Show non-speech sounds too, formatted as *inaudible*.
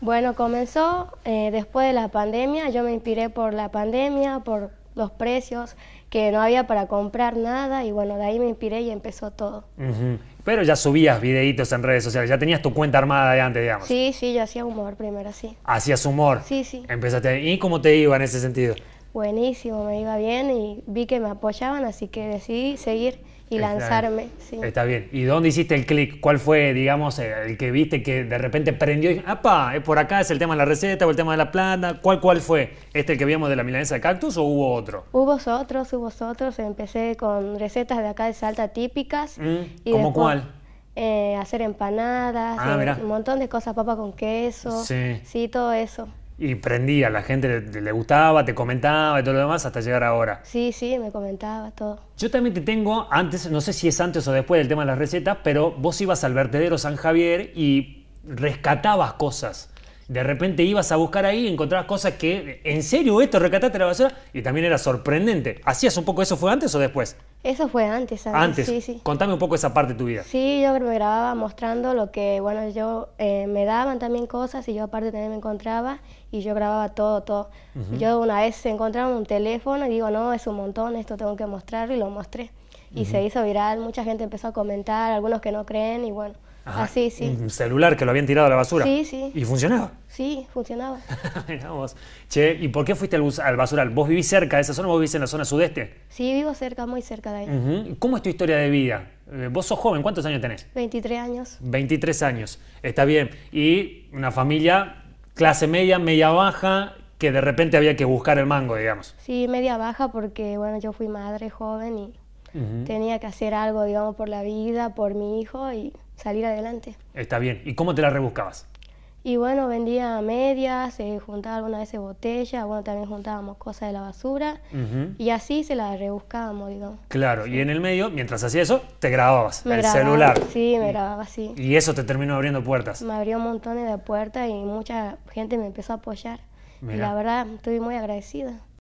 Bueno, comenzó eh, después de la pandemia, yo me inspiré por la pandemia, por los precios, que no había para comprar nada y bueno, de ahí me inspiré y empezó todo. Pero ya subías videitos en redes sociales, ya tenías tu cuenta armada de antes, digamos. Sí, sí, yo hacía humor primero, sí. Hacías humor. Sí, sí. Empezaste, ¿y cómo te iba en ese sentido? buenísimo, me iba bien y vi que me apoyaban, así que decidí seguir y lanzarme. Está bien. ¿Y dónde hiciste el clic? ¿Cuál fue, digamos, el que viste que de repente prendió y ¡apa! Por acá es el tema de la receta o el tema de la planta. ¿Cuál, cuál fue? ¿Este el que vimos de la milanesa de cactus o hubo otro? Hubo otros, hubo otros. Empecé con recetas de acá de Salta típicas. Mm, ¿Cómo cuál? Eh, hacer empanadas, ah, eh, un montón de cosas, papa con queso, sí todo eso y prendía, la gente le, le, gustaba, te comentaba y todo lo demás hasta llegar ahora. Sí, sí, me comentaba todo. Yo también te tengo, antes, no sé si es antes o después del tema de las recetas, pero vos ibas al vertedero San Javier y rescatabas cosas de repente ibas a buscar ahí y encontrabas cosas que, ¿en serio esto recataste la basura? Y también era sorprendente. ¿Hacías un poco eso? ¿Fue antes o después? Eso fue antes. Antes. antes. Sí, sí. Contame un poco esa parte de tu vida. Sí, yo me grababa mostrando lo que, bueno, yo eh, me daban también cosas y yo aparte también me encontraba y yo grababa todo, todo. Yo una vez encontraba un teléfono y digo, no, es un montón, esto tengo que mostrarlo y lo mostré. Y se hizo viral, mucha gente empezó a comentar, algunos que no creen y bueno. Ajá, así, ah, sí. Un celular que lo habían tirado a la basura. Sí, sí. ¿Y funcionaba? Sí, funcionaba. *laughs* Mirá Che, ¿y por qué fuiste al, basural? ¿Vos vivís cerca de esa zona o vos vivís en la zona sudeste? Sí, vivo cerca, muy cerca de ahí. ¿Cómo es tu historia de vida? Eh, vos sos joven, ¿cuántos años tenés? 23 años. 23 años, está bien. Y una familia clase media, media baja, que de repente había que buscar el mango, digamos. Sí, media baja porque, bueno, yo fui madre joven y tenía que hacer algo, digamos, por la vida, por mi hijo y salir adelante. Está bien. ¿Y cómo te la rebuscabas? Y bueno, vendía medias, se eh, juntaba algunas veces botellas, bueno, también juntábamos cosas de la basura y así se la rebuscábamos, digamos. Claro, y en el medio, mientras hacía eso, te grababas, el celular. Sí, me grababa, sí. Y eso te terminó abriendo puertas. Me abrió montones de puertas y mucha gente me empezó a apoyar. Y la verdad, estoy muy agradecida.